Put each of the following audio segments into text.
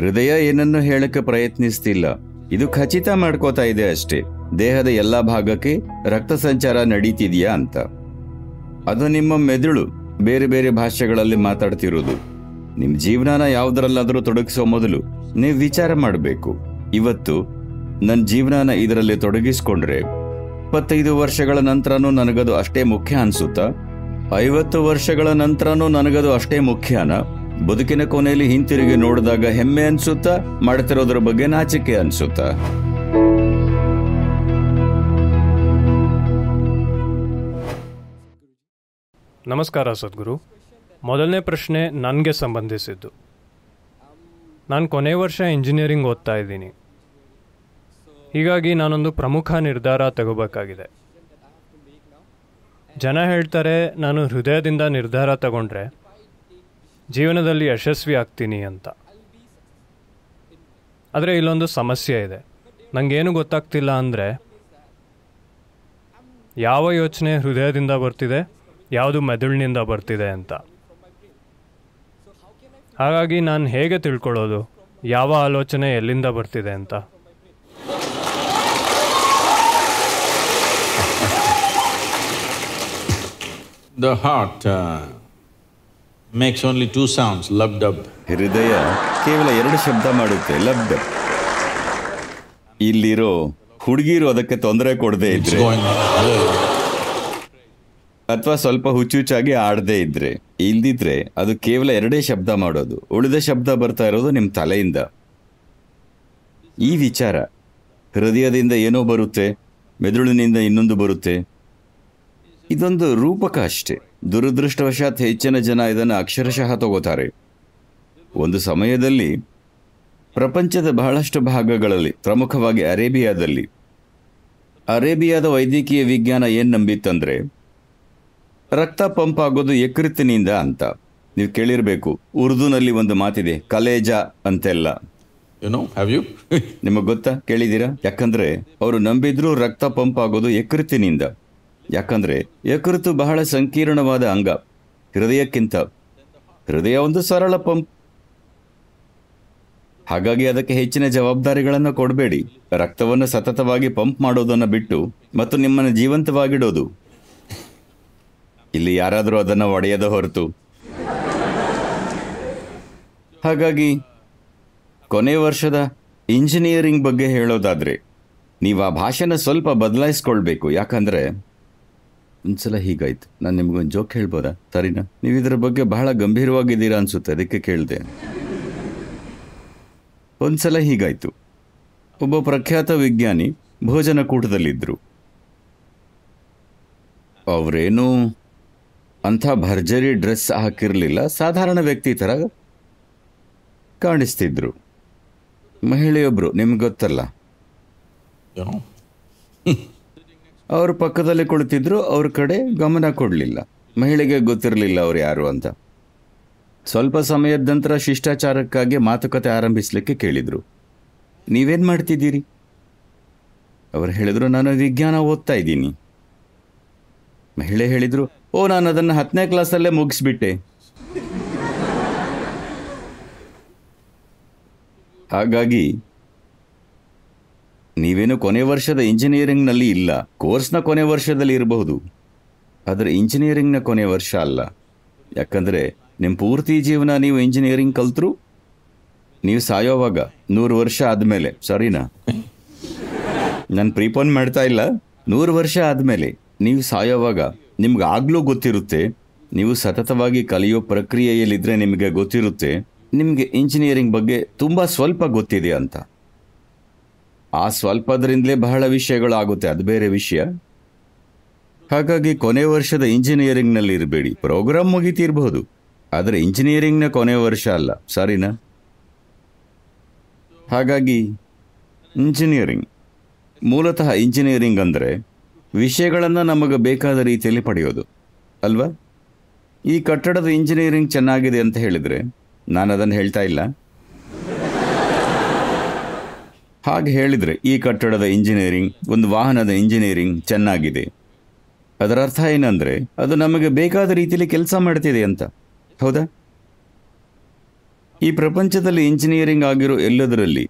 ಹೃದಯ ಏನನ್ನು ಹೇಳಕ್ಕೆ ಪ್ರಯತ್ನಿಸ್ತಿಲ್ಲ ಇದು ಖಚಿತ ಮಾಡ್ಕೋತಾ ಇದೆ ಅಷ್ಟೇ ದೇಹದ ಎಲ್ಲ ಭಾಗಕ್ಕೆ ರಕ್ತ ಸಂಚಾರ ನಡೀತಿದೆಯಾ ಅಂತ ಅದು ನಿಮ್ಮ ಮೆದುಳು ಬೇರೆ ಬೇರೆ ಭಾಷೆಗಳಲ್ಲಿ ಮಾತಾಡ್ತಿರೋದು ನಿಮ್ಮ ಜೀವನನ ಯಾವುದರಲ್ಲಾದರೂ ತೊಡಗಿಸೋ ಮೊದಲು ನೀವು ವಿಚಾರ ಮಾಡಬೇಕು ಇವತ್ತು ನನ್ನ ಜೀವನನ ಇದರಲ್ಲಿ ತೊಡಗಿಸ್ಕೊಂಡ್ರೆ ಇಪ್ಪತ್ತೈದು ವರ್ಷಗಳ ನಂತರನೂ ನನಗದು ಅಷ್ಟೇ ಮುಖ್ಯ ಅನ್ಸುತ್ತಾ ಐವತ್ತು ವರ್ಷಗಳ ನಂತರನೂ ನನಗದು ಅಷ್ಟೇ ಮುಖ್ಯನಾ ಬದುಕಿನ ಕೊನೆಯಲ್ಲಿ ಹಿಂತಿರುಗಿ ನೋಡಿದಾಗ ಹೆಮ್ಮೆ ಅನ್ಸುತ್ತಾ ಮಾಡ್ತಿರೋದ್ರ ಬಗ್ಗೆ ನಾಚಿಕೆ ಅನ್ಸುತ್ತಾ ನಮಸ್ಕಾರ ಸದ್ಗುರು ಮೊದಲನೇ ಪ್ರಶ್ನೆ ನನಗೆ ಸಂಬಂಧಿಸಿದ್ದು ನಾನು ಕೊನೆ ವರ್ಷ ಇಂಜಿನಿಯರಿಂಗ್ ಓದ್ತಾ ಇದ್ದೀನಿ ಹೀಗಾಗಿ ನಾನೊಂದು ಪ್ರಮುಖ ನಿರ್ಧಾರ ತಗೋಬೇಕಾಗಿದೆ ಜನ ಹೇಳ್ತಾರೆ ನಾನು ಹೃದಯದಿಂದ ನಿರ್ಧಾರ ತಗೊಂಡ್ರೆ ಜೀವನದಲ್ಲಿ ಯಶಸ್ವಿ ಆಗ್ತೀನಿ ಅಂತ ಆದರೆ ಇಲ್ಲೊಂದು ಸಮಸ್ಯೆ ಇದೆ ನನಗೇನು ಗೊತ್ತಾಗ್ತಿಲ್ಲ ಅಂದರೆ ಯಾವ ಯೋಚನೆ ಹೃದಯದಿಂದ ಬರ್ತಿದೆ ಯಾವುದು ಮೆದುಳಿನಿಂದ ಬರ್ತಿದೆ ಅಂತ ಹಾಗಾಗಿ ನಾನು ಹೇಗೆ ತಿಳ್ಕೊಳ್ಳೋದು ಯಾವ ಆಲೋಚನೆ ಎಲ್ಲಿಂದ ಬರ್ತಿದೆ ಅಂತ the heart makes only two sounds, lub dub. ಹೃದಯ ಕೇವಲ ಎರಡು ಶಬ್ದ ಮಾಡುತ್ತೆ ಲಬ್ ಡಬ್ ಇಲ್ಲಿರೋ ಹುಡುಗಿರು ಅದಕ್ಕೆ ತೊಂದರೆ ಕೊಡದೆ ಇದ್ರೆ ಅಥವಾ ಸ್ವಲ್ಪ ಹುಚ್ಚುಚ್ಚಾಗಿ ಆಡದೇ ಇದ್ರೆ ಇಲ್ದಿದ್ರೆ ಅದು ಕೇವಲ ಎರಡೇ ಶಬ್ದ ಮಾಡೋದು ಉಳಿದ ಶಬ್ದ ಬರ್ತಾ ಇರೋದು ನಿಮ್ಮ ತಲೆಯಿಂದ ಈ ವಿಚಾರ ಹೃದಯದಿಂದ ಏನೋ ಬರುತ್ತೆ ಮೆದುಳಿನಿಂದ ಇನ್ನೊಂದು ಬರುತ್ತೆ ಇದೊಂದು ರೂಪಕ ಅಷ್ಟೇ ದುರದೃಷ್ಟವಶಾತ್ ಹೆಚ್ಚಿನ ಜನ ಇದನ್ನು ಅಕ್ಷರಶಃ ತಗೋತಾರೆ ಒಂದು ಸಮಯದಲ್ಲಿ ಪ್ರಪಂಚದ ಬಹಳಷ್ಟು ಭಾಗಗಳಲ್ಲಿ ಪ್ರಮುಖವಾಗಿ ಅರೇಬಿಯಾದಲ್ಲಿ ಅರೇಬಿಯಾದ ವೈದ್ಯಕೀಯ ವಿಜ್ಞಾನ ಏನು ನಂಬಿತ್ತಂದರೆ ರಕ್ತ ಪಂಪ್ ಆಗೋದು ಯಕೃತ್ತಿನಿಂದ ಅಂತ ನೀವು ಕೇಳಿರಬೇಕು ಉರ್ದುನಲ್ಲಿ ಒಂದು ಮಾತಿದೆ ಕಲೇಜ ಅಂತೆಲ್ಲ ಹ್ಯಾವ್ ಯು ನಿಮಗೆ ಗೊತ್ತಾ ಕೇಳಿದ್ದೀರಾ ಯಾಕಂದರೆ ಅವರು ನಂಬಿದ್ರು ರಕ್ತ ಪಂಪ್ ಆಗೋದು ಯಕೃತ್ತಿನಿಂದ ಯಾಕಂದ್ರೆ ಯಕೃತು ಬಹಳ ಸಂಕೀರ್ಣವಾದ ಅಂಗ ಹೃದಯಕ್ಕಿಂತ ಹೃದಯ ಒಂದು ಸರಳ ಪಂಪ್ ಹಾಗಾಗಿ ಅದಕ್ಕೆ ಹೆಚ್ಚಿನ ಜವಾಬ್ದಾರಿಗಳನ್ನು ಕೊಡಬೇಡಿ ರಕ್ತವನ್ನು ಸತತವಾಗಿ ಪಂಪ್ ಮಾಡೋದನ್ನು ಬಿಟ್ಟು ಮತ್ತು ನಿಮ್ಮನ್ನು ಜೀವಂತವಾಗಿಡೋದು ಇಲ್ಲಿ ಯಾರಾದರೂ ಅದನ್ನು ಒಡೆಯದ ಹೊರತು ಹಾಗಾಗಿ ಕೊನೆ ವರ್ಷದ ಇಂಜಿನಿಯರಿಂಗ್ ಬಗ್ಗೆ ಹೇಳೋದಾದರೆ ನೀವು ಆ ಭಾಷೆನ ಸ್ವಲ್ಪ ಬದಲಾಯಿಸ್ಕೊಳ್ಬೇಕು ಯಾಕಂದರೆ ಒಂದ್ಸಲ ಹೀಗಾಯ್ತು ನಾನು ನಿಮ್ಗೊಂದು ಜೋಕ್ ಹೇಳ್ಬೋದಾ ಸರಿನಾ ನೀವು ಇದರ ಬಗ್ಗೆ ಬಹಳ ಗಂಭೀರವಾಗಿದ್ದೀರಾ ಅನ್ಸುತ್ತೆ ಅದಕ್ಕೆ ಕೇಳಿದೆ ಒಂದ್ಸಲ ಹೀಗಾಯ್ತು ಒಬ್ಬ ಪ್ರಖ್ಯಾತ ವಿಜ್ಞಾನಿ ಭೋಜನ ಕೂಟದಲ್ಲಿದ್ರು ಅವರೇನು ಅಂಥ ಭರ್ಜರಿ ಡ್ರೆಸ್ ಹಾಕಿರಲಿಲ್ಲ ಸಾಧಾರಣ ವ್ಯಕ್ತಿ ಥರ ಕಾಣಿಸ್ತಿದ್ರು ಮಹಿಳೆಯೊಬ್ಬರು ನಿಮ್ಗೆ ಗೊತ್ತಲ್ಲ ಅವರು ಪಕ್ಕದಲ್ಲೇ ಕುಳಿತಿದ್ರು ಅವ್ರ ಕಡೆ ಗಮನ ಕೊಡಲಿಲ್ಲ ಮಹಿಳೆಗೆ ಗೊತ್ತಿರಲಿಲ್ಲ ಅವ್ರು ಯಾರು ಅಂತ ಸ್ವಲ್ಪ ಸಮಯದ ನಂತರ ಶಿಷ್ಟಾಚಾರಕ್ಕಾಗಿ ಮಾತುಕತೆ ಆರಂಭಿಸಲಿಕ್ಕೆ ಕೇಳಿದರು ನೀವೇನು ಮಾಡ್ತಿದ್ದೀರಿ ಅವರು ಹೇಳಿದರು ನಾನು ವಿಜ್ಞಾನ ಓದ್ತಾ ಇದ್ದೀನಿ ಮಹಿಳೆ ಹೇಳಿದರು ಓ ನಾನು ಅದನ್ನು ಹತ್ತನೇ ಕ್ಲಾಸಲ್ಲೇ ಮುಗಿಸ್ಬಿಟ್ಟೆ ಹಾಗಾಗಿ ನೀವೇನು ಕೊನೆ ವರ್ಷದ ಇಂಜಿನಿಯರಿಂಗ್ನಲ್ಲಿ ಇಲ್ಲ ಕೋರ್ಸ್ನ ಕೊನೆ ವರ್ಷದಲ್ಲಿ ಇರಬಹುದು ಆದರೆ ಇಂಜಿನಿಯರಿಂಗ್ನ ಕೊನೆ ವರ್ಷ ಅಲ್ಲ ಯಾಕಂದರೆ ನಿಮ್ಮ ಪೂರ್ತಿ ಜೀವನ ನೀವು ಇಂಜಿನಿಯರಿಂಗ್ ಕಲ್ತರು ನೀವು ಸಾಯೋವಾಗ ನೂರು ವರ್ಷ ಆದಮೇಲೆ ಸರಿನಾ ನಾನು ಪ್ರೀಪೋನ್ ಮಾಡ್ತಾ ಇಲ್ಲ ನೂರು ವರ್ಷ ಆದಮೇಲೆ ನೀವು ಸಾಯೋವಾಗ ನಿಮ್ಗೆ ಆಗಲೂ ಗೊತ್ತಿರುತ್ತೆ ನೀವು ಸತತವಾಗಿ ಕಲಿಯೋ ಪ್ರಕ್ರಿಯೆಯಲ್ಲಿದ್ದರೆ ನಿಮಗೆ ಗೊತ್ತಿರುತ್ತೆ ನಿಮಗೆ ಇಂಜಿನಿಯರಿಂಗ್ ಬಗ್ಗೆ ತುಂಬ ಸ್ವಲ್ಪ ಗೊತ್ತಿದೆ ಅಂತ ಆ ಸ್ವಲ್ಪದ್ರಿಂದಲೇ ಬಹಳ ವಿಷಯಗಳು ಆಗುತ್ತೆ ಅದು ಬೇರೆ ವಿಷಯ ಹಾಗಾಗಿ ಕೊನೆ ವರ್ಷದ ಇಂಜಿನಿಯರಿಂಗ್ನಲ್ಲಿ ಇರಬೇಡಿ ಪ್ರೋಗ್ರಾಮ್ ಮುಗಿತಿರ್ಬಹುದು ಆದರೆ ಇಂಜಿನಿಯರಿಂಗ್ನ ಕೊನೆ ವರ್ಷ ಅಲ್ಲ ಸರಿನಾ ಹಾಗಾಗಿ ಇಂಜಿನಿಯರಿಂಗ್ ಮೂಲತಃ ಇಂಜಿನಿಯರಿಂಗ್ ಅಂದರೆ ವಿಷಯಗಳನ್ನು ನಮಗೆ ಬೇಕಾದ ರೀತಿಯಲ್ಲಿ ಪಡೆಯೋದು ಅಲ್ವಾ ಈ ಕಟ್ಟಡದ ಇಂಜಿನಿಯರಿಂಗ್ ಚೆನ್ನಾಗಿದೆ ಅಂತ ಹೇಳಿದರೆ ನಾನು ಅದನ್ನು ಹೇಳ್ತಾ ಇಲ್ಲ ಹಾಗೆ ಹೇಳಿದರೆ ಈ ಕಟ್ಟಡದ ಇಂಜಿನಿಯರಿಂಗ್ ಒಂದು ವಾಹನದ ಇಂಜಿನಿಯರಿಂಗ್ ಚೆನ್ನಾಗಿದೆ ಅದರ ಅರ್ಥ ಏನಂದರೆ ಅದು ನಮಗೆ ಬೇಕಾದ ರೀತಿಯಲ್ಲಿ ಕೆಲಸ ಮಾಡ್ತಿದೆ ಅಂತ ಹೌದಾ ಈ ಪ್ರಪಂಚದಲ್ಲಿ ಇಂಜಿನಿಯರಿಂಗ್ ಆಗಿರೋ ಎಲ್ಲದರಲ್ಲಿ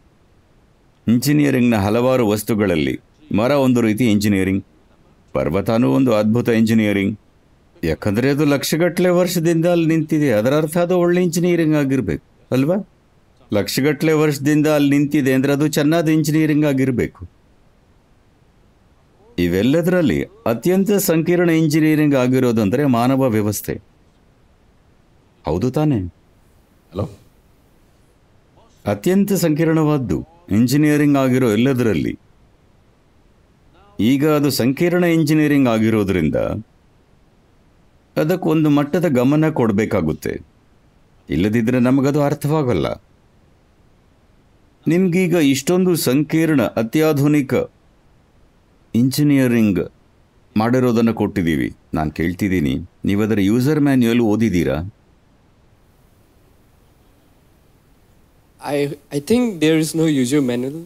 ಇಂಜಿನಿಯರಿಂಗ್ನ ಹಲವಾರು ವಸ್ತುಗಳಲ್ಲಿ ಮರ ಒಂದು ರೀತಿ ಇಂಜಿನಿಯರಿಂಗ್ ಪರ್ವತಾನೂ ಒಂದು ಅದ್ಭುತ ಇಂಜಿನಿಯರಿಂಗ್ ಯಾಕಂದರೆ ಅದು ಲಕ್ಷಗಟ್ಟಲೆ ವರ್ಷದಿಂದ ಅಲ್ಲಿ ನಿಂತಿದೆ ಅದರ ಅರ್ಥ ಅದು ಒಳ್ಳೆ ಇಂಜಿನಿಯರಿಂಗ್ ಆಗಿರಬೇಕು ಅಲ್ವಾ ಲಕ್ಷಗಟ್ಟಲೆ ವರ್ಷದಿಂದ ಅಲ್ಲಿ ನಿಂತಿದೆ ಅಂದರೆ ಅದು ಚೆನ್ನಾದ ಇಂಜಿನಿಯರಿಂಗ್ ಆಗಿರಬೇಕು ಇವೆಲ್ಲದರಲ್ಲಿ ಅತ್ಯಂತ ಸಂಕೀರ್ಣ ಇಂಜಿನಿಯರಿಂಗ್ ಆಗಿರೋದು ಅಂದರೆ ಮಾನವ ವ್ಯವಸ್ಥೆ ಹೌದು ತಾನೆ ಹಲೋ ಅತ್ಯಂತ ಸಂಕೀರ್ಣವಾದ್ದು ಇಂಜಿನಿಯರಿಂಗ್ ಆಗಿರೋ ಎಲ್ಲದರಲ್ಲಿ ಈಗ ಅದು ಸಂಕೀರ್ಣ ಇಂಜಿನಿಯರಿಂಗ್ ಆಗಿರೋದ್ರಿಂದ ಅದಕ್ಕೊಂದು ಮಟ್ಟದ ಗಮನ ಕೊಡಬೇಕಾಗುತ್ತೆ ಇಲ್ಲದಿದ್ದರೆ ನಮಗದು ಅರ್ಥವಾಗಲ್ಲ ನಿಮಗೀಗ ಇಷ್ಟೊಂದು ಸಂಕೀರ್ಣ ಅತ್ಯಾಧುನಿಕ ಇಂಜಿನಿಯರಿಂಗ್ ಮಾಡಿರೋದನ್ನು ಕೊಟ್ಟಿದ್ದೀವಿ ನಾನು ಕೇಳ್ತಿದ್ದೀನಿ ನೀವು ಅದರ ಯೂಸರ್ ಮ್ಯಾನ್ಯೂಯಲ್ ಓದಿದ್ದೀರಾ I I think there is no user manual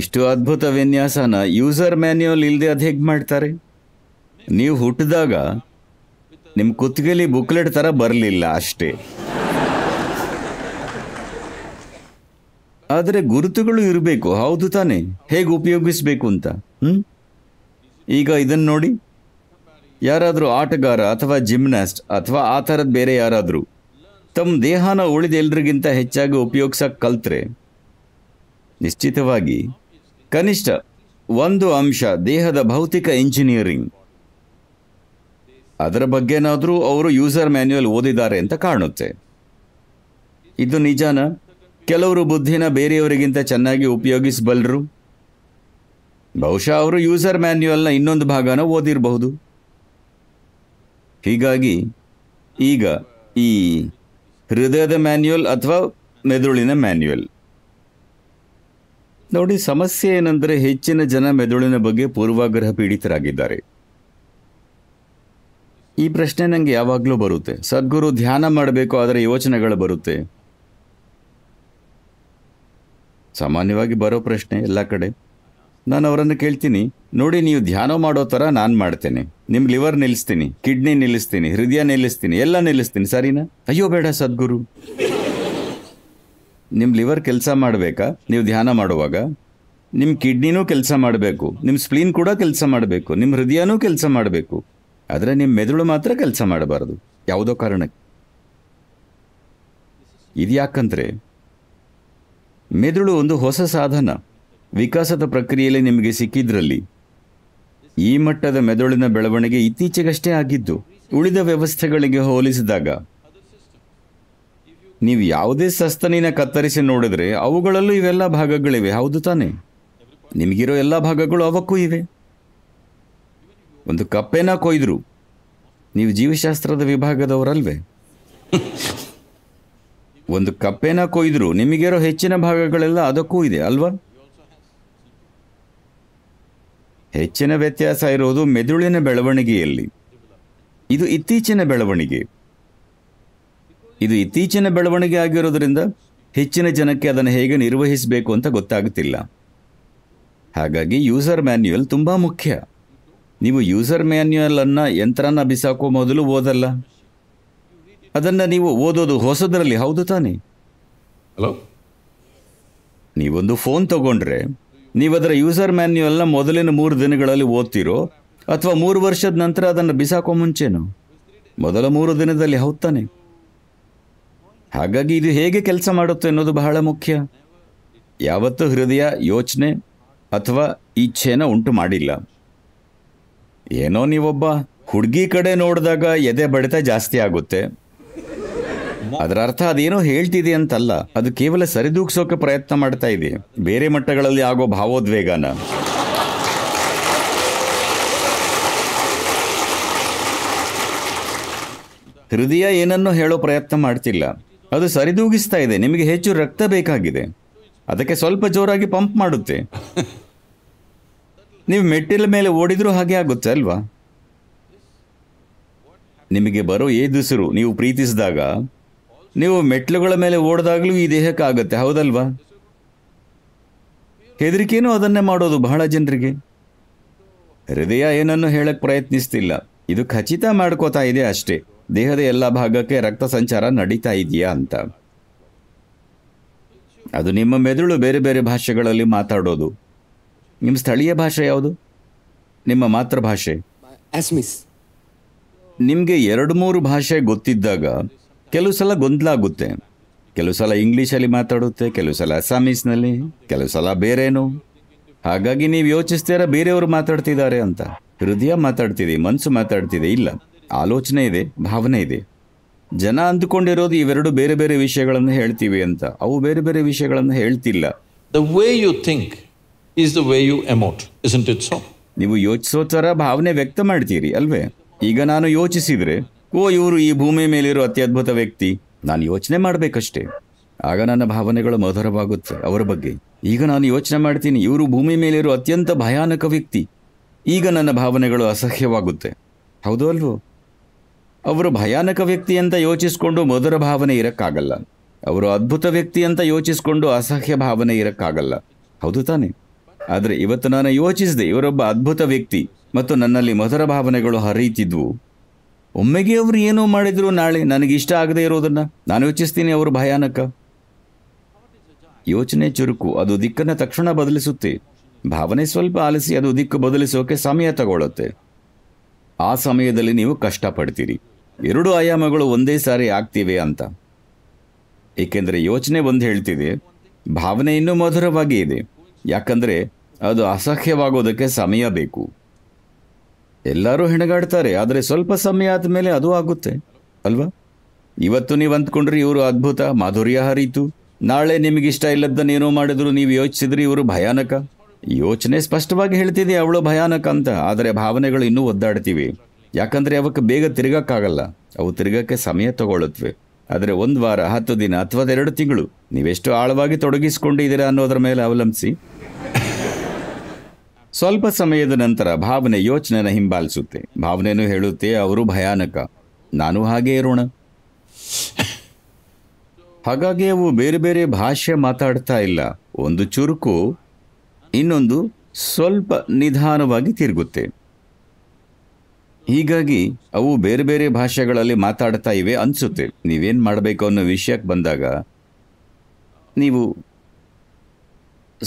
ಇಷ್ಟು ಅದ್ಭುತ ವಿನ್ಯಾಸನ ಯೂಸರ್ ಮ್ಯಾನ್ಯುಯಲ್ ಇಲ್ಲದೆ ಅದು ಹೇಗೆ ಮಾಡ್ತಾರೆ ನೀವು ಹುಟ್ಟಿದಾಗ ನಿಮ್ಮ ಕುತ್ತಿಗೆಲಿ ಬುಕ್ಲೆಟ್ ಥರ ಬರಲಿಲ್ಲ ಅಷ್ಟೇ ಆದರೆ ಗುರುತುಗಳು ಇರಬೇಕು ಹೌದು ತಾನೆ ಹೇಗೆ ಉಪಯೋಗಿಸಬೇಕು ಅಂತ ಹ್ಮ್ ಈಗ ಇದನ್ನು ನೋಡಿ ಯಾರಾದರೂ ಆಟಗಾರ ಅಥವಾ ಜಿಮ್ನಾಸ್ಟ್ ಅಥವಾ ಆ ಥರದ ಬೇರೆ ಯಾರಾದರೂ ತಮ್ಮ ದೇಹನ ಉಳಿದ ಎಲ್ರಿಗಿಂತ ಹೆಚ್ಚಾಗಿ ಉಪಯೋಗಿಸಕ್ಕೆ ಕಲ್ತ್ರೆ ನಿಶ್ಚಿತವಾಗಿ ಕನಿಷ್ಠ ಒಂದು ಅಂಶ ದೇಹದ ಭೌತಿಕ ಇಂಜಿನಿಯರಿಂಗ್ ಅದರ ಬಗ್ಗೆನಾದರೂ ಅವರು ಯೂಸರ್ ಮ್ಯಾನ್ಯುಯಲ್ ಓದಿದ್ದಾರೆ ಅಂತ ಕಾಣುತ್ತೆ ಇದು ನಿಜಾನಾ ಕೆಲವರು ಬುದ್ಧಿನ ಬೇರೆಯವರಿಗಿಂತ ಚೆನ್ನಾಗಿ ಉಪಯೋಗಿಸಬಲ್ಲರು ಬಹುಶಃ ಅವರು ಯೂಸರ್ ಮ್ಯಾನ್ಯುಯಲ್ನ ಇನ್ನೊಂದು ಭಾಗನ ಓದಿರಬಹುದು ಹೀಗಾಗಿ ಈಗ ಈ ಹೃದಯದ ಮ್ಯಾನ್ಯುಯಲ್ ಅಥವಾ ಮೆದುಳಿನ ಮ್ಯಾನ್ಯುಯಲ್ ನೋಡಿ ಸಮಸ್ಯೆ ಏನೆಂದರೆ ಹೆಚ್ಚಿನ ಜನ ಮೆದುಳಿನ ಬಗ್ಗೆ ಪೂರ್ವಾಗ್ರಹ ಪೀಡಿತರಾಗಿದ್ದಾರೆ ಈ ಪ್ರಶ್ನೆ ನನಗೆ ಯಾವಾಗಲೂ ಬರುತ್ತೆ ಸದ್ಗುರು ಧ್ಯಾನ ಮಾಡಬೇಕು ಆದರೆ ಯೋಚನೆಗಳು ಬರುತ್ತೆ ಸಾಮಾನ್ಯವಾಗಿ ಬರೋ ಪ್ರಶ್ನೆ ಎಲ್ಲ ಕಡೆ ನಾನು ಅವರನ್ನು ಕೇಳ್ತೀನಿ ನೋಡಿ ನೀವು ಧ್ಯಾನ ಮಾಡೋ ಥರ ನಾನು ಮಾಡ್ತೇನೆ ನಿಮ್ಮ ಲಿವರ್ ನಿಲ್ಲಿಸ್ತೀನಿ ಕಿಡ್ನಿ ನಿಲ್ಲಿಸ್ತೀನಿ ಹೃದಯ ನಿಲ್ಲಿಸ್ತೀನಿ ಎಲ್ಲ ನಿಲ್ಲಿಸ್ತೀನಿ ಸರಿನಾ ಅಯ್ಯೋ ಬೇಡ ಸದ್ಗುರು ನಿಮ್ಮ ಲಿವರ್ ಕೆಲಸ ಮಾಡಬೇಕಾ ನೀವು ಧ್ಯಾನ ಮಾಡುವಾಗ ನಿಮ್ಮ ಕಿಡ್ನಿನೂ ಕೆಲಸ ಮಾಡಬೇಕು ನಿಮ್ಮ ಸ್ಪ್ಲೀನ್ ಕೂಡ ಕೆಲಸ ಮಾಡಬೇಕು ನಿಮ್ಮ ಹೃದಯನೂ ಕೆಲಸ ಮಾಡಬೇಕು ಆದರೆ ನಿಮ್ಮ ಮೆದುಳು ಮಾತ್ರ ಕೆಲಸ ಮಾಡಬಾರದು ಯಾವುದೋ ಕಾರಣಕ್ಕೆ ಇದು ಯಾಕಂದರೆ ಮೆದುಳು ಒಂದು ಹೊಸ ಸಾಧನ ವಿಕಾಸದ ಪ್ರಕ್ರಿಯೆಯಲ್ಲಿ ನಿಮಗೆ ಸಿಕ್ಕಿದ್ರಲ್ಲಿ ಈ ಮಟ್ಟದ ಮೆದುಳಿನ ಬೆಳವಣಿಗೆ ಇತ್ತೀಚೆಗಷ್ಟೇ ಆಗಿದ್ದು ಉಳಿದ ವ್ಯವಸ್ಥೆಗಳಿಗೆ ಹೋಲಿಸಿದಾಗ ನೀವು ಯಾವುದೇ ಸಸ್ತನಿನ ಕತ್ತರಿಸಿ ನೋಡಿದ್ರೆ ಅವುಗಳಲ್ಲೂ ಇವೆಲ್ಲ ಭಾಗಗಳಿವೆ ಹೌದು ತಾನೆ ನಿಮಗಿರೋ ಎಲ್ಲ ಭಾಗಗಳು ಅವಕ್ಕೂ ಇವೆ ಒಂದು ಕಪ್ಪೆನ ಕೊಯ್ದರು ನೀವು ಜೀವಶಾಸ್ತ್ರದ ವಿಭಾಗದವರಲ್ವೇ ಒಂದು ಕಪ್ಪೇನ ಕೊಯ್ದರೂ ನಿಮಗಿರೋ ಹೆಚ್ಚಿನ ಭಾಗಗಳೆಲ್ಲ ಅದಕ್ಕೂ ಇದೆ ಅಲ್ವಾ ಹೆಚ್ಚಿನ ವ್ಯತ್ಯಾಸ ಇರೋದು ಮೆದುಳಿನ ಬೆಳವಣಿಗೆಯಲ್ಲಿ ಇದು ಇತ್ತೀಚಿನ ಬೆಳವಣಿಗೆ ಇದು ಇತ್ತೀಚಿನ ಬೆಳವಣಿಗೆ ಆಗಿರೋದ್ರಿಂದ ಹೆಚ್ಚಿನ ಜನಕ್ಕೆ ಅದನ್ನು ಹೇಗೆ ನಿರ್ವಹಿಸಬೇಕು ಅಂತ ಗೊತ್ತಾಗುತ್ತಿಲ್ಲ ಹಾಗಾಗಿ ಯೂಸರ್ ಮ್ಯಾನ್ಯುಯಲ್ ತುಂಬ ಮುಖ್ಯ ನೀವು ಯೂಸರ್ ಅನ್ನ ಯಂತ್ರನ ಬಿಸಾಕೋ ಮೊದಲು ಓದಲ್ಲ ಅದನ್ನು ನೀವು ಓದೋದು ಹೊಸದರಲ್ಲಿ ಹೌದು ತಾನೆ ಹಲೋ ನೀವೊಂದು ಫೋನ್ ತಗೊಂಡ್ರೆ ನೀವು ಅದರ ಯೂಸರ್ ನ ಮೊದಲಿನ ಮೂರು ದಿನಗಳಲ್ಲಿ ಓದ್ತಿರೋ ಅಥವಾ ಮೂರು ವರ್ಷದ ನಂತರ ಅದನ್ನು ಬಿಸಾಕೋ ಮುಂಚೆನು ಮೊದಲ ಮೂರು ದಿನದಲ್ಲಿ ಹೌದು ತಾನೆ ಹಾಗಾಗಿ ಇದು ಹೇಗೆ ಕೆಲಸ ಮಾಡುತ್ತೆ ಅನ್ನೋದು ಬಹಳ ಮುಖ್ಯ ಯಾವತ್ತೂ ಹೃದಯ ಯೋಚನೆ ಅಥವಾ ಇಚ್ಛೆನ ಉಂಟು ಮಾಡಿಲ್ಲ ಏನೋ ನೀವೊಬ್ಬ ಹುಡುಗಿ ಕಡೆ ನೋಡಿದಾಗ ಎದೆ ಬಡಿತ ಜಾಸ್ತಿ ಆಗುತ್ತೆ ಅದರ ಅರ್ಥ ಅದೇನೋ ಹೇಳ್ತಿದೆ ಅಂತಲ್ಲ ಅದು ಕೇವಲ ಸರಿದೂಗಿಸೋಕೆ ಪ್ರಯತ್ನ ಮಾಡ್ತಾ ಇದೆ ಬೇರೆ ಮಟ್ಟಗಳಲ್ಲಿ ಆಗೋ ಭಾವೋದ್ವೇಗನ ಹೃದಯ ಏನನ್ನೂ ಹೇಳೋ ಪ್ರಯತ್ನ ಮಾಡ್ತಿಲ್ಲ ಅದು ಸರಿದೂಗಿಸ್ತಾ ಇದೆ ನಿಮಗೆ ಹೆಚ್ಚು ರಕ್ತ ಬೇಕಾಗಿದೆ ಅದಕ್ಕೆ ಸ್ವಲ್ಪ ಜೋರಾಗಿ ಪಂಪ್ ಮಾಡುತ್ತೆ ನೀವು ಮೆಟ್ಟಿಲ ಮೇಲೆ ಓಡಿದ್ರೂ ಹಾಗೆ ಆಗುತ್ತೆ ಅಲ್ವಾ ನಿಮಗೆ ಬರೋ ಏದುಸಿರು ನೀವು ಪ್ರೀತಿಸಿದಾಗ ನೀವು ಮೆಟ್ಲುಗಳ ಮೇಲೆ ಓಡಿದಾಗಲೂ ಈ ದೇಹಕ್ಕೆ ಆಗುತ್ತೆ ಹೌದಲ್ವಾ ಹೆದರಿಕೆನೂ ಅದನ್ನೇ ಮಾಡೋದು ಬಹಳ ಜನರಿಗೆ ಹೃದಯ ಏನನ್ನು ಹೇಳಕ್ಕೆ ಪ್ರಯತ್ನಿಸ್ತಿಲ್ಲ ಇದು ಖಚಿತ ಮಾಡ್ಕೋತಾ ಇದೆ ಅಷ್ಟೇ ದೇಹದ ಎಲ್ಲ ಭಾಗಕ್ಕೆ ರಕ್ತ ಸಂಚಾರ ನಡೀತಾ ಇದೆಯಾ ಅಂತ ಅದು ನಿಮ್ಮ ಮೆದುಳು ಬೇರೆ ಬೇರೆ ಭಾಷೆಗಳಲ್ಲಿ ಮಾತಾಡೋದು ನಿಮ್ಮ ಸ್ಥಳೀಯ ಭಾಷೆ ಯಾವುದು ನಿಮ್ಮ ಮಾತೃಭಾಷೆ ನಿಮಗೆ ಎರಡು ಮೂರು ಭಾಷೆ ಗೊತ್ತಿದ್ದಾಗ ಕೆಲವು ಸಲ ಗೊಂದಲ ಆಗುತ್ತೆ ಕೆಲವು ಸಲ ಇಂಗ್ಲೀಷಲ್ಲಿ ಮಾತಾಡುತ್ತೆ ಕೆಲವು ಸಲ ಅಸ್ಸಾಮೀಸ್ನಲ್ಲಿ ಕೆಲವು ಸಲ ಬೇರೇನು ಹಾಗಾಗಿ ನೀವು ಯೋಚಿಸ್ತೀರ ಬೇರೆಯವರು ಮಾತಾಡ್ತಿದ್ದಾರೆ ಅಂತ ಹೃದಯ ಮಾತಾಡ್ತಿದೆ ಮನಸ್ಸು ಮಾತಾಡ್ತಿದೆ ಇಲ್ಲ ಆಲೋಚನೆ ಇದೆ ಭಾವನೆ ಇದೆ ಜನ ಅಂದುಕೊಂಡಿರೋದು ಇವೆರಡು ಬೇರೆ ಬೇರೆ ವಿಷಯಗಳನ್ನು ಹೇಳ್ತೀವಿ ಅಂತ ಅವು ಬೇರೆ ಬೇರೆ ವಿಷಯಗಳನ್ನು ಹೇಳ್ತಿಲ್ಲ the way you think is the way you emote is ನೀವು ಯೋಚಿಸೋ ಥರ ಭಾವನೆ ವ್ಯಕ್ತ ಮಾಡ್ತೀರಿ ಅಲ್ವೇ ಈಗ ನಾನು ಯೋಚಿಸಿದರೆ ಓ ಇವರು ಈ ಭೂಮಿ ಮೇಲಿರೋ ಅತ್ಯದ್ಭುತ ವ್ಯಕ್ತಿ ನಾನು ಯೋಚನೆ ಮಾಡಬೇಕಷ್ಟೇ ಆಗ ನನ್ನ ಭಾವನೆಗಳು ಮಧುರವಾಗುತ್ತೆ ಅವರ ಬಗ್ಗೆ ಈಗ ನಾನು ಯೋಚನೆ ಮಾಡ್ತೀನಿ ಇವರು ಭೂಮಿ ಮೇಲಿರೋ ಅತ್ಯಂತ ಭಯಾನಕ ವ್ಯಕ್ತಿ ಈಗ ನನ್ನ ಭಾವನೆಗಳು ಅಸಹ್ಯವಾಗುತ್ತೆ ಹೌದು ಅಲ್ವೋ ಅವರು ಭಯಾನಕ ವ್ಯಕ್ತಿ ಅಂತ ಯೋಚಿಸಿಕೊಂಡು ಮಧುರ ಭಾವನೆ ಇರಕ್ಕಾಗಲ್ಲ ಅವರು ಅದ್ಭುತ ವ್ಯಕ್ತಿ ಅಂತ ಯೋಚಿಸಿಕೊಂಡು ಅಸಹ್ಯ ಭಾವನೆ ಇರಕ್ಕಾಗಲ್ಲ ಹೌದು ತಾನೆ ಆದರೆ ಇವತ್ತು ನಾನು ಯೋಚಿಸಿದೆ ಇವರೊಬ್ಬ ಅದ್ಭುತ ವ್ಯಕ್ತಿ ಮತ್ತು ನನ್ನಲ್ಲಿ ಮಧುರ ಭಾವನೆಗಳು ಹರಿಯುತ್ತಿದ್ವು ಒಮ್ಮೆಗೆ ಅವರು ಏನೋ ಮಾಡಿದ್ರು ನಾಳೆ ನನಗೆ ಇಷ್ಟ ಆಗದೆ ಇರೋದನ್ನ ನಾನು ಯೋಚಿಸ್ತೀನಿ ಅವರು ಭಯಾನಕ ಯೋಚನೆ ಚುರುಕು ಅದು ದಿಕ್ಕನ್ನು ತಕ್ಷಣ ಬದಲಿಸುತ್ತೆ ಭಾವನೆ ಸ್ವಲ್ಪ ಆಲಿಸಿ ಅದು ದಿಕ್ಕು ಬದಲಿಸೋಕೆ ಸಮಯ ತಗೊಳ್ಳುತ್ತೆ ಆ ಸಮಯದಲ್ಲಿ ನೀವು ಕಷ್ಟಪಡ್ತೀರಿ ಎರಡು ಆಯಾಮಗಳು ಒಂದೇ ಸಾರಿ ಆಗ್ತಿವೆ ಅಂತ ಏಕೆಂದರೆ ಯೋಚನೆ ಒಂದು ಹೇಳ್ತಿದೆ ಭಾವನೆ ಇನ್ನೂ ಮಧುರವಾಗಿ ಇದೆ ಯಾಕಂದರೆ ಅದು ಅಸಹ್ಯವಾಗೋದಕ್ಕೆ ಸಮಯ ಬೇಕು ಎಲ್ಲರೂ ಹೆಣಗಾಡ್ತಾರೆ ಆದರೆ ಸ್ವಲ್ಪ ಸಮಯ ಆದಮೇಲೆ ಅದು ಆಗುತ್ತೆ ಅಲ್ವಾ ಇವತ್ತು ನೀವು ಅಂದ್ಕೊಂಡ್ರಿ ಇವರು ಅದ್ಭುತ ಮಾಧುರ್ಯ ಹರಿತು ನಾಳೆ ನಿಮಗಿಷ್ಟ ಇಲ್ಲದ್ದನ್ನೇನೋ ಮಾಡಿದ್ರು ನೀವು ಯೋಚಿಸಿದ್ರಿ ಇವರು ಭಯಾನಕ ಯೋಚನೆ ಸ್ಪಷ್ಟವಾಗಿ ಹೇಳ್ತಿದೆ ಅವಳು ಭಯಾನಕ ಅಂತ ಆದರೆ ಭಾವನೆಗಳು ಇನ್ನೂ ಒದ್ದಾಡ್ತೀವಿ ಯಾಕಂದರೆ ಅವಕ್ಕೆ ಬೇಗ ತಿರುಗಕ್ಕಾಗಲ್ಲ ಅವು ತಿರುಗಕ್ಕೆ ಸಮಯ ತಗೊಳ್ಳುತ್ತವೆ ಆದರೆ ಒಂದು ವಾರ ಹತ್ತು ದಿನ ಅಥವಾ ಎರಡು ತಿಂಗಳು ನೀವೆಷ್ಟು ಆಳವಾಗಿ ತೊಡಗಿಸಿಕೊಂಡಿದ್ದೀರಾ ಅನ್ನೋದ್ರ ಮೇಲೆ ಅವಲಂಬಿಸಿ ಸ್ವಲ್ಪ ಸಮಯದ ನಂತರ ಭಾವನೆ ಯೋಚನೆನ ಹಿಂಬಾಲಿಸುತ್ತೆ ಭಾವನೆಯನ್ನು ಹೇಳುತ್ತೆ ಅವರು ಭಯಾನಕ ನಾನು ಹಾಗೆ ಇರೋಣ ಹಾಗಾಗಿ ಅವು ಬೇರೆ ಬೇರೆ ಭಾಷೆ ಮಾತಾಡ್ತಾ ಇಲ್ಲ ಒಂದು ಚುರುಕು ಇನ್ನೊಂದು ಸ್ವಲ್ಪ ನಿಧಾನವಾಗಿ ತಿರುಗುತ್ತೆ ಹೀಗಾಗಿ ಅವು ಬೇರೆ ಬೇರೆ ಭಾಷೆಗಳಲ್ಲಿ ಮಾತಾಡ್ತಾ ಇವೆ ಅನಿಸುತ್ತೆ ನೀವೇನು ಮಾಡಬೇಕು ಅನ್ನೋ ವಿಷಯಕ್ಕೆ ಬಂದಾಗ ನೀವು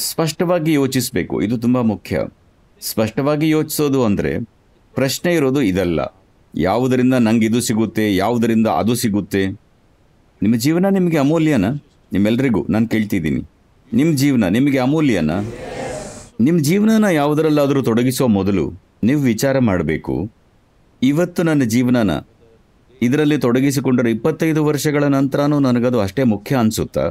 ಸ್ಪಷ್ಟವಾಗಿ ಯೋಚಿಸಬೇಕು ಇದು ತುಂಬ ಮುಖ್ಯ ಸ್ಪಷ್ಟವಾಗಿ ಯೋಚಿಸೋದು ಅಂದರೆ ಪ್ರಶ್ನೆ ಇರೋದು ಇದಲ್ಲ ಯಾವುದರಿಂದ ನಂಗೆ ಇದು ಸಿಗುತ್ತೆ ಯಾವುದರಿಂದ ಅದು ಸಿಗುತ್ತೆ ನಿಮ್ಮ ಜೀವನ ನಿಮಗೆ ಅಮೂಲ್ಯನ ನಿಮ್ಮೆಲ್ಲರಿಗೂ ನಾನು ಕೇಳ್ತಿದ್ದೀನಿ ನಿಮ್ಮ ಜೀವನ ನಿಮಗೆ ಅಮೂಲ್ಯನ ನಿಮ್ಮ ಜೀವನನ ಯಾವುದರಲ್ಲಾದರೂ ತೊಡಗಿಸುವ ಮೊದಲು ನೀವು ವಿಚಾರ ಮಾಡಬೇಕು ಇವತ್ತು ನನ್ನ ಜೀವನನ ಇದರಲ್ಲಿ ತೊಡಗಿಸಿಕೊಂಡರೆ ಇಪ್ಪತ್ತೈದು ವರ್ಷಗಳ ನಂತರನೂ ನನಗದು ಅಷ್ಟೇ ಮುಖ್ಯ ಅನಿಸುತ್ತಾ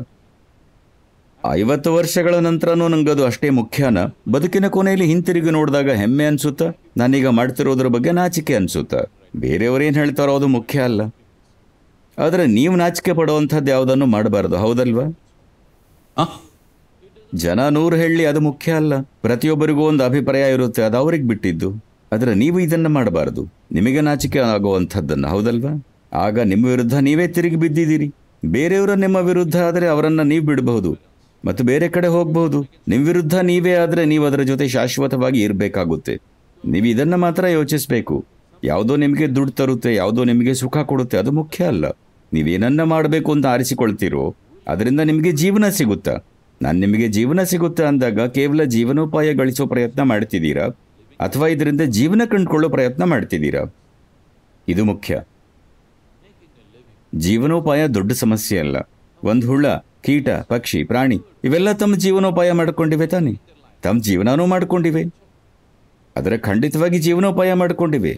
ಐವತ್ತು ವರ್ಷಗಳ ನಂತರನೂ ನಂಗದು ಅಷ್ಟೇ ಮುಖ್ಯನ ಬದುಕಿನ ಕೊನೆಯಲ್ಲಿ ಹಿಂತಿರುಗಿ ನೋಡಿದಾಗ ಹೆಮ್ಮೆ ಅನ್ಸುತ್ತ ನಾನೀಗ ಮಾಡ್ತಿರೋದ್ರ ಬಗ್ಗೆ ನಾಚಿಕೆ ಅನ್ಸುತ್ತ ಬೇರೆಯವರೇನು ಹೇಳ್ತಾರೋ ಅದು ಮುಖ್ಯ ಅಲ್ಲ ಆದರೆ ನೀವು ನಾಚಿಕೆ ಪಡುವಂಥದ್ದು ಯಾವುದನ್ನು ಮಾಡಬಾರ್ದು ಹೌದಲ್ವಾ ಜನ ನೂರು ಹೇಳಿ ಅದು ಮುಖ್ಯ ಅಲ್ಲ ಪ್ರತಿಯೊಬ್ಬರಿಗೂ ಒಂದು ಅಭಿಪ್ರಾಯ ಇರುತ್ತೆ ಅದು ಅವ್ರಿಗೆ ಬಿಟ್ಟಿದ್ದು ಆದರೆ ನೀವು ಇದನ್ನು ಮಾಡಬಾರ್ದು ನಿಮಗೆ ನಾಚಿಕೆ ಆಗುವಂಥದ್ದನ್ನು ಹೌದಲ್ವಾ ಆಗ ನಿಮ್ಮ ವಿರುದ್ಧ ನೀವೇ ತಿರುಗಿ ಬಿದ್ದಿದ್ದೀರಿ ಬೇರೆಯವರು ನಿಮ್ಮ ವಿರುದ್ಧ ಆದರೆ ಅವರನ್ನು ನೀವು ಬಿಡಬಹುದು ಮತ್ತು ಬೇರೆ ಕಡೆ ಹೋಗ್ಬಹುದು ನಿಮ್ಮ ವಿರುದ್ಧ ನೀವೇ ಆದರೆ ನೀವು ಅದರ ಜೊತೆ ಶಾಶ್ವತವಾಗಿ ಇರಬೇಕಾಗುತ್ತೆ ನೀವು ಇದನ್ನ ಮಾತ್ರ ಯೋಚಿಸಬೇಕು ಯಾವುದೋ ನಿಮಗೆ ದುಡ್ಡು ತರುತ್ತೆ ಯಾವುದೋ ನಿಮಗೆ ಸುಖ ಕೊಡುತ್ತೆ ಅದು ಮುಖ್ಯ ಅಲ್ಲ ನೀವೇನನ್ನ ಮಾಡಬೇಕು ಅಂತ ಆರಿಸಿಕೊಳ್ತೀರೋ ಅದರಿಂದ ನಿಮಗೆ ಜೀವನ ಸಿಗುತ್ತಾ ನಾನು ನಿಮಗೆ ಜೀವನ ಸಿಗುತ್ತಾ ಅಂದಾಗ ಕೇವಲ ಜೀವನೋಪಾಯ ಗಳಿಸೋ ಪ್ರಯತ್ನ ಮಾಡ್ತಿದ್ದೀರಾ ಅಥವಾ ಇದರಿಂದ ಜೀವನ ಕಂಡುಕೊಳ್ಳೋ ಪ್ರಯತ್ನ ಮಾಡ್ತಿದ್ದೀರಾ ಇದು ಮುಖ್ಯ ಜೀವನೋಪಾಯ ದೊಡ್ಡ ಸಮಸ್ಯೆ ಅಲ್ಲ ಒಂದು ಹುಳ ಕೀಟ ಪಕ್ಷಿ ಪ್ರಾಣಿ ಇವೆಲ್ಲ ತಮ್ಮ ಜೀವನೋಪಾಯ ಮಾಡಿಕೊಂಡಿವೆ ತಾನೆ ತಮ್ಮ ಜೀವನನೂ ಮಾಡಿಕೊಂಡಿವೆ ಅದರ ಖಂಡಿತವಾಗಿ ಜೀವನೋಪಾಯ ಮಾಡಿಕೊಂಡಿವೆ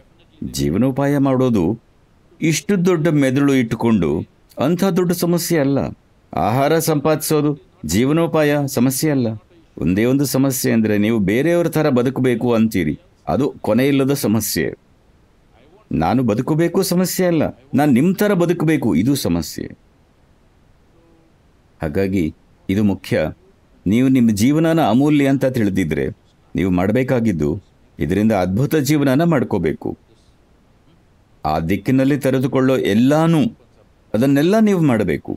ಜೀವನೋಪಾಯ ಮಾಡೋದು ಇಷ್ಟು ದೊಡ್ಡ ಮೆದುಳು ಇಟ್ಟುಕೊಂಡು ಅಂಥ ದೊಡ್ಡ ಸಮಸ್ಯೆ ಅಲ್ಲ ಆಹಾರ ಸಂಪಾದಿಸೋದು ಜೀವನೋಪಾಯ ಸಮಸ್ಯೆ ಅಲ್ಲ ಒಂದೇ ಒಂದು ಸಮಸ್ಯೆ ಅಂದರೆ ನೀವು ಬೇರೆಯವರ ಥರ ಬದುಕಬೇಕು ಅಂತೀರಿ ಅದು ಕೊನೆಯಿಲ್ಲದ ಸಮಸ್ಯೆ ನಾನು ಬದುಕಬೇಕು ಸಮಸ್ಯೆ ಅಲ್ಲ ನಾನು ನಿಮ್ಮ ಥರ ಬದುಕಬೇಕು ಇದು ಸಮಸ್ಯೆ ಹಾಗಾಗಿ ಇದು ಮುಖ್ಯ ನೀವು ನಿಮ್ಮ ಜೀವನನ ಅಮೂಲ್ಯ ಅಂತ ತಿಳಿದಿದ್ರೆ ನೀವು ಮಾಡಬೇಕಾಗಿದ್ದು ಇದರಿಂದ ಅದ್ಭುತ ಜೀವನನ ಮಾಡ್ಕೋಬೇಕು ಆ ದಿಕ್ಕಿನಲ್ಲಿ ತೆರೆದುಕೊಳ್ಳೋ ಎಲ್ಲಾನು ಅದನ್ನೆಲ್ಲ ನೀವು ಮಾಡಬೇಕು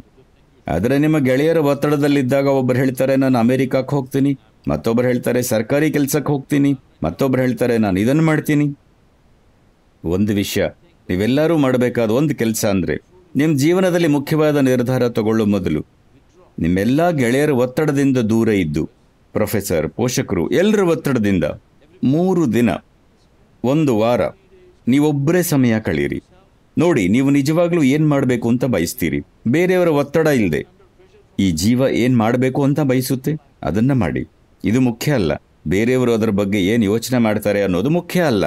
ಆದರೆ ನಿಮ್ಮ ಗೆಳೆಯರ ಒತ್ತಡದಲ್ಲಿದ್ದಾಗ ಒಬ್ಬರು ಹೇಳ್ತಾರೆ ನಾನು ಅಮೆರಿಕಕ್ಕೆ ಹೋಗ್ತೀನಿ ಮತ್ತೊಬ್ಬರು ಹೇಳ್ತಾರೆ ಸರ್ಕಾರಿ ಕೆಲಸಕ್ಕೆ ಹೋಗ್ತೀನಿ ಮತ್ತೊಬ್ಬರು ಹೇಳ್ತಾರೆ ನಾನು ಇದನ್ನು ಮಾಡ್ತೀನಿ ಒಂದು ವಿಷಯ ನೀವೆಲ್ಲರೂ ಮಾಡಬೇಕಾದ ಒಂದು ಕೆಲಸ ಅಂದರೆ ನಿಮ್ಮ ಜೀವನದಲ್ಲಿ ಮುಖ್ಯವಾದ ನಿರ್ಧಾರ ತಗೊಳ್ಳೋ ಮೊದಲು ನಿಮ್ಮೆಲ್ಲ ಗೆಳೆಯರ ಒತ್ತಡದಿಂದ ದೂರ ಇದ್ದು ಪ್ರೊಫೆಸರ್ ಪೋಷಕರು ಎಲ್ಲರ ಒತ್ತಡದಿಂದ ಮೂರು ದಿನ ಒಂದು ವಾರ ನೀವೊಬ್ಬರೇ ಸಮಯ ಕಳೀರಿ ನೋಡಿ ನೀವು ನಿಜವಾಗ್ಲೂ ಏನು ಮಾಡಬೇಕು ಅಂತ ಬಯಸ್ತೀರಿ ಬೇರೆಯವರ ಒತ್ತಡ ಇಲ್ಲದೆ ಈ ಜೀವ ಏನು ಮಾಡಬೇಕು ಅಂತ ಬಯಸುತ್ತೆ ಅದನ್ನು ಮಾಡಿ ಇದು ಮುಖ್ಯ ಅಲ್ಲ ಬೇರೆಯವರು ಅದರ ಬಗ್ಗೆ ಏನು ಯೋಚನೆ ಮಾಡ್ತಾರೆ ಅನ್ನೋದು ಮುಖ್ಯ ಅಲ್ಲ